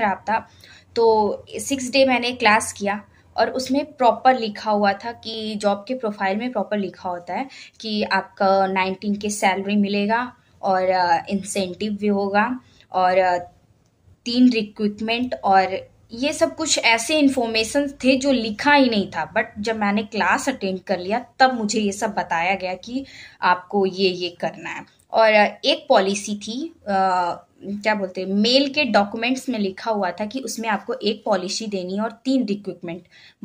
खराब था तो सिक्स डे मैंने क्लास किया और उसमें प्रॉपर लिखा हुआ था कि जॉब के प्रोफाइल में प्रॉपर लिखा होता है कि आपका नाइनटीन के सैलरी मिलेगा और इंसेंटिव भी होगा और तीन रिक्रूटमेंट और ये सब कुछ ऐसे इन्फॉर्मेशन थे जो लिखा ही नहीं था बट जब मैंने क्लास अटेंड कर लिया तब मुझे ये सब बताया गया कि आपको ये ये करना है और एक पॉलिसी थी क्या बोलते हैं मेल के डॉक्यूमेंट्स में लिखा हुआ था कि उसमें आपको एक पॉलिसी देनी है और तीन रिक्विपमेंट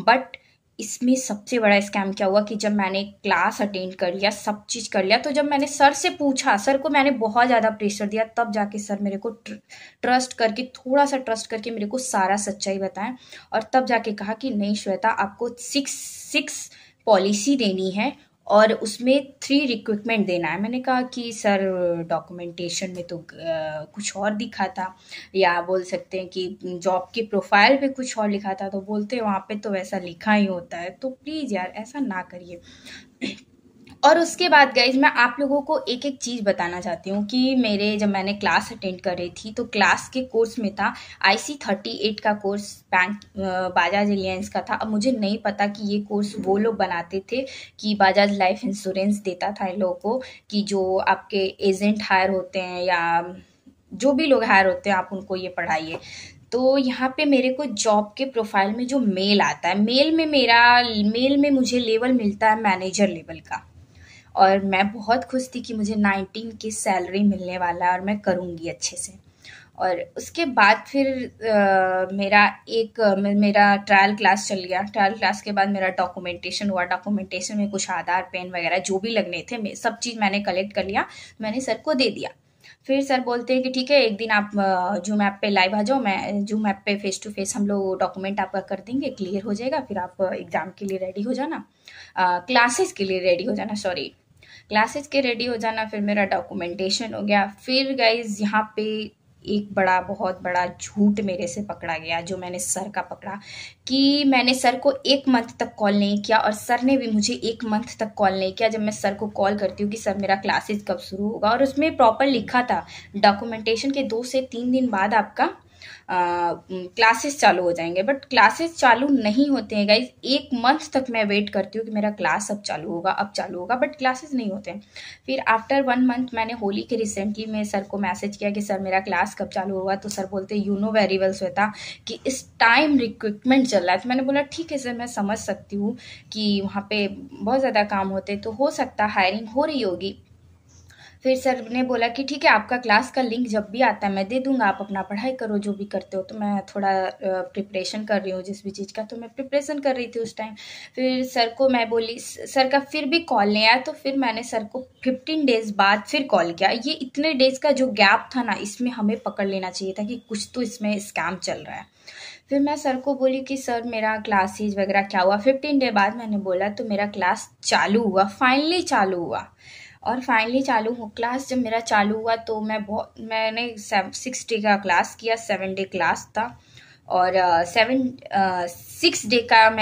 बट इसमें सबसे बड़ा स्कैम क्या हुआ कि जब मैंने क्लास अटेंड कर लिया सब चीज़ कर लिया तो जब मैंने सर से पूछा सर को मैंने बहुत ज़्यादा प्रेशर दिया तब जाके सर मेरे को ट्र, ट्रस्ट करके थोड़ा सा ट्रस्ट करके मेरे को सारा सच्चाई बताएं और तब जाके कहा कि नहीं श्वेता आपको सिक्स सिक्स पॉलिसी देनी है और उसमें थ्री रिक्वायरमेंट देना है मैंने कहा कि सर डॉक्यूमेंटेशन में तो कुछ और दिखा था या बोल सकते हैं कि जॉब की प्रोफाइल पे कुछ और लिखा था तो बोलते हैं वहाँ पे तो वैसा लिखा ही होता है तो प्लीज़ यार ऐसा ना करिए और उसके बाद गाइज मैं आप लोगों को एक एक चीज़ बताना चाहती हूँ कि मेरे जब मैंने क्लास अटेंड कर रही थी तो क्लास के कोर्स में था आई सी थर्टी एट का कोर्स बैंक बाजाज एलियंस का था अब मुझे नहीं पता कि ये कोर्स वो लोग बनाते थे कि बजाज लाइफ इंश्योरेंस देता था इन लोगों को कि जो आपके एजेंट हायर होते हैं या जो भी लोग हायर होते हैं आप उनको ये पढ़ाइए तो यहाँ पे मेरे को जॉब के प्रोफाइल में जो मेल आता है मेल में मेरा मेल में मुझे लेवल मिलता है मैनेजर लेवल का और मैं बहुत खुश थी कि मुझे नाइनटीन की सैलरी मिलने वाला है और मैं करूँगी अच्छे से और उसके बाद फिर आ, मेरा एक मेरा ट्रायल क्लास चल गया ट्रायल क्लास के बाद मेरा डॉक्यूमेंटेशन हुआ डॉक्यूमेंटेशन में कुछ आधार पेन वगैरह जो भी लगने थे सब चीज़ मैंने कलेक्ट कर लिया मैंने सर को दे दिया फिर सर बोलते हैं कि ठीक है एक दिन आप जूम ऐप पे लाइव आ जाओ मैं जूम ऐप पे फेस टू फेस हम लोग डॉक्यूमेंट आपका कर देंगे क्लियर हो जाएगा फिर आप एग्ज़ाम के लिए रेडी हो जाना क्लासेस के लिए रेडी हो जाना सॉरी क्लासेज के रेडी हो जाना फिर मेरा डॉक्यूमेंटेशन हो गया फिर गाइज यहाँ पे एक बड़ा बहुत बड़ा झूठ मेरे से पकड़ा गया जो मैंने सर का पकड़ा कि मैंने सर को एक मंथ तक कॉल नहीं किया और सर ने भी मुझे एक मंथ तक कॉल नहीं किया जब मैं सर को कॉल करती हूँ कि सर मेरा क्लासेस कब शुरू होगा और उसमें प्रॉपर लिखा था डॉक्यूमेंटेशन के दो से तीन दिन बाद आपका क्लासेस चालू हो जाएंगे बट क्लासेस चालू नहीं होते हैं गाइज एक मंथ तक मैं वेट करती हूँ कि मेरा क्लास अब चालू होगा अब चालू होगा बट क्लासेस नहीं होते हैं फिर आफ्टर वन मंथ मैंने होली के रिसेंटली मैं सर को मैसेज किया कि सर मेरा क्लास कब चालू होगा तो सर बोलते you know very well Shweta कि इस टाइम रिक्रूटमेंट चल रहा है तो मैंने बोला ठीक है सर मैं समझ सकती हूँ कि वहाँ पर बहुत ज़्यादा काम होते तो हो सकता हायरिंग हो रही होगी फिर सर ने बोला कि ठीक है आपका क्लास का लिंक जब भी आता है मैं दे दूंगा आप अपना पढ़ाई करो जो भी करते हो तो मैं थोड़ा प्रिपरेशन कर रही हूँ जिस भी चीज़ का तो मैं प्रिपरेशन कर रही थी उस टाइम फिर सर को मैं बोली सर का फिर भी कॉल नहीं आया तो फिर मैंने सर को फिफ्टीन डेज बाद फिर कॉल किया ये इतने डेज का जो गैप था ना इसमें हमें पकड़ लेना चाहिए था कि कुछ तो इसमें स्कैम चल रहा है फिर मैं सर को बोली कि सर मेरा क्लासेज वगैरह क्या हुआ फिफ्टीन डे बाद मैंने बोला तो मेरा क्लास चालू हुआ फाइनली चालू हुआ और फाइनली चालू हूँ क्लास जब मेरा चालू हुआ तो मैं बहुत मैंने सिक्स डे का क्लास किया सेवन डे क्लास था और सेवन सिक्स डे का मैं